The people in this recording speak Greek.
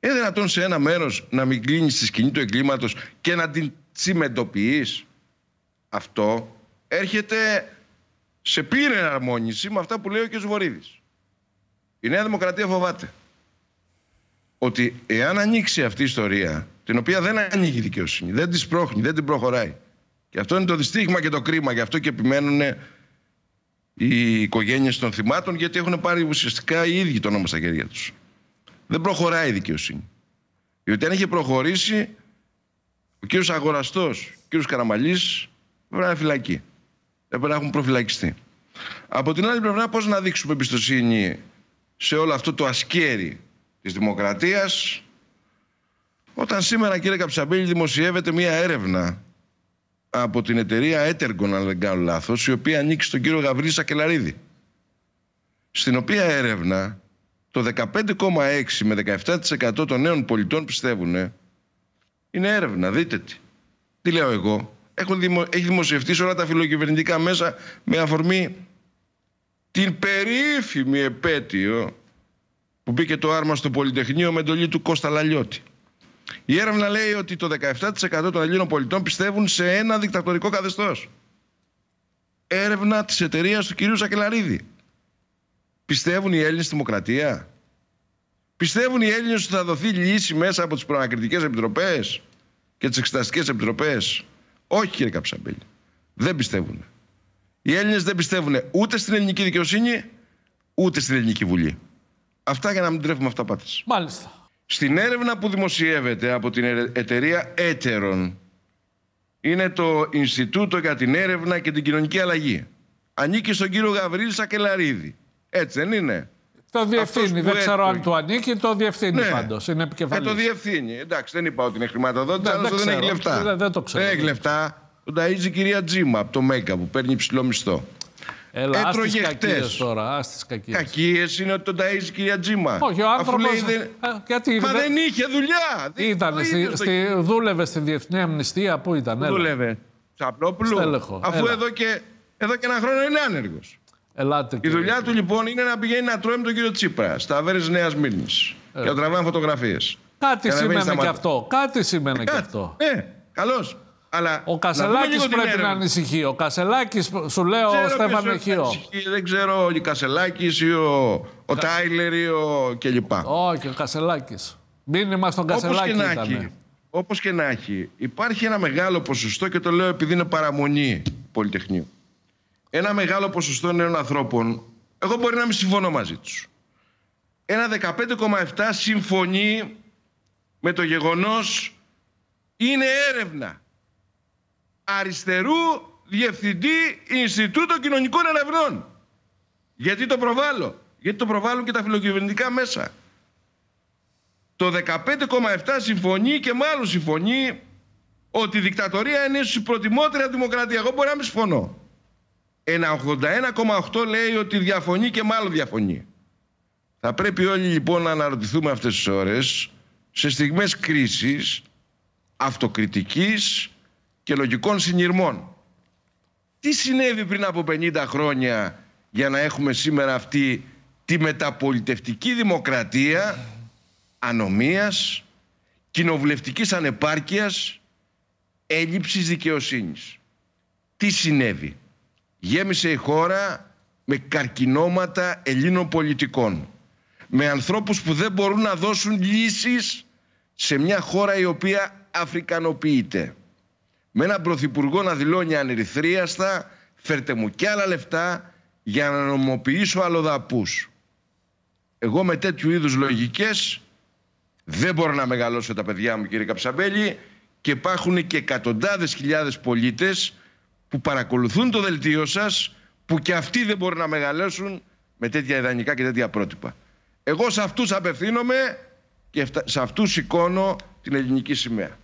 Ε, είναι δυνατόν σε ένα μέρος να μην κλείνεις τη σκηνή του εγκλήματος και να την τσιμεντοποιείς. Αυτό έρχεται σε πλήρη εναρμόνιση με αυτά που λέει ο κ. Βορύδη. Η Νέα Δημοκρατία φοβάται ότι εάν ανοίξει αυτή η ιστορία, την οποία δεν ανοίγει η δικαιοσύνη, δεν της πρόχνει, δεν την προχωράει. Και αυτό είναι το δυστύχημα και το κρίμα, γι' αυτό και επιμένουν οι οικογένειες των θυμάτων, γιατί έχουν πάρει ουσιαστικά οι ίδιοι το νόμο στα χέρια τους δεν προχωράει η δικαιοσύνη. Διότι αν είχε προχωρήσει, ο κύριος Αγοραστός, ο κύριος Καραμαλής, πρέπει να είναι φυλακή. Πρέπει να έχουν προφυλακιστεί. Από την άλλη πλευρά, πώς να δείξουμε εμπιστοσύνη σε όλο αυτό το ασκέρι της δημοκρατίας, όταν σήμερα, κύριε Καψαμπίλη, δημοσιεύεται μία έρευνα από την εταιρεία ΕΤΕΡΓΟΝ, αν δεν κάνω λάθος, η οποία ανήκει στον κύριο Γαβρίλη Σακελαρίδη. Στην οποία έρευνα το 15,6 με 17% των νέων πολιτών πιστεύουν είναι έρευνα, δείτε τι. Τι λέω εγώ. Έχουν δημο... Έχει δημοσιευτεί σε όλα τα φιλοκυβερνητικά μέσα με αφορμή την περίφημη επέτειο που μπήκε το άρμα στο Πολυτεχνείο με εντολή του Κώστα Λαλιώτη. Η έρευνα λέει ότι το 17% των Ελλήνων πολιτών πιστεύουν σε ένα δικτατορικό καθεστώς. Έρευνα της εταιρείας του κυρίου Σακελαρίδη. Πιστεύουν οι Έλληνες στη δημοκρατία. Πιστεύουν οι Έλληνες ότι θα δοθεί λύση μέσα από τις προανακριτικέ επιτροπές και τις εξεταστικές επιτροπές. Όχι, κύριε Καψαμπέλη. Δεν πιστεύουν. Οι Έλληνες δεν πιστεύουν ούτε στην ελληνική δικαιοσύνη, ούτε στην ελληνική βουλή. Αυτά για να μην τρέφουμε αυτά Μάλιστα. Στην έρευνα που δημοσιεύεται από την εταιρεία Έτερων, είναι το Ινστιτούτο για την Έρευνα και την Κοινωνική Αλλαγή. Ανήκει στον κύριο Γαβρίλη Σακελαρίδη. Έτσι δεν είναι. Το διευθύνει. Δεν ξέρω αν του ανήκει. Το διευθύνει ναι. πάντως. Είναι επικεφαλής. Ε, το διευθύνει. Εντάξει, δεν είπα ότι είναι χρηματοδότης, ναι, αλλά δεν έχει λεφτά. Δεν, δεν το ξέρω. Δεν έχει λεφτά. Τον ταΐζει η κυρία Τζίμα από το ΜΕΚΑ που παίρνει υψηλό μισθό. Έλα, Έτρωγε χτες. τώρα, ας τις κακίες. Κακίες είναι ότι τον ταΐζει η κυρία Τζίμα. Όχι, ο άνθρωπος... Αφού δεν... Α, ε, γιατί... Μα δεν είχε δουλειά. ήταν, δούλευε στη Διεθνή Αμνηστία, πού ήταν. Δούλευε. Σαπλόπουλου. Αφού εδώ και, ένα χρόνο είναι άνεργος. Ελάτε, η δουλειά του λοιπόν είναι να πηγαίνει να τρώει με τον κύριο Τσίπρα στα βέρε Νέας Μήνης. Ε. Και να τραβάει φωτογραφίες. Κάτι σημαίνει και αυτό. Κάτι σημαίνει και ε, αυτό. Ναι, ε, καλώς. ο Κασελάκη πρέπει να ανησυχεί. Ο Κασελάκης, σου λέω, ξέρω Στέφαν Δεν ξέρω ο Κασελάκης ή ο, ο Κα... Τάιλερ ή ο κλπ. Όχι, ο Κασελάκης. Μήνυμα στον Κασελάκη. Όπως και να έχει, υπάρχει ένα μεγάλο ποσοστό και το λέω επειδή είναι παραμονή Πολυτεχνείου ένα μεγάλο ποσοστό νέων ανθρώπων, εγώ μπορεί να μην συμφωνώ μαζί τους. Ένα 15,7 συμφωνεί με το γεγονός είναι έρευνα αριστερού διευθυντή Ινστιτούτου Κοινωνικών Ερευνών. Γιατί το προβάλλω. Γιατί το προβάλλουν και τα φιλοκυβερνητικά μέσα. Το 15,7 συμφωνεί και μάλλον συμφωνεί ότι η δικτατορία είναι ίσως η προτιμότερη δημοκρατία. Εγώ μπορεί να μην συμφωνώ ένα 81,8 λέει ότι διαφωνεί και μάλλον διαφωνεί. Θα πρέπει όλοι λοιπόν να αναρωτηθούμε αυτές τις ώρες σε στιγμές κρίσης, αυτοκριτικής και λογικών συνειρμών. Τι συνέβη πριν από 50 χρόνια για να έχουμε σήμερα αυτή τη μεταπολιτευτική δημοκρατία ανομίας, κοινοβουλευτικής ανεπάρκειας, έλλειψης δικαιοσύνης. Τι συνέβη γέμισε η χώρα με καρκινώματα Ελλήνων πολιτικών. Με ανθρώπους που δεν μπορούν να δώσουν λύσεις σε μια χώρα η οποία αφρικανοποιείται. Με έναν πρωθυπουργό να δηλώνει ανερυθρίαστα «Φέρτε μου κι άλλα λεφτά για να νομοποιήσω αλλοδαπούς». Εγώ με τέτοιου είδους λογικές δεν μπορώ να μεγαλώσω τα παιδιά μου κύριε Καψαμπέλη και υπάρχουν και εκατοντάδες χιλιάδες πολίτες που παρακολουθούν το δελτίο σας που και αυτοί δεν μπορούν να μεγαλώσουν με τέτοια ιδανικά και τέτοια πρότυπα. Εγώ σε αυτούς απευθύνομαι και σε αυτούς σηκώνω την ελληνική σημαία.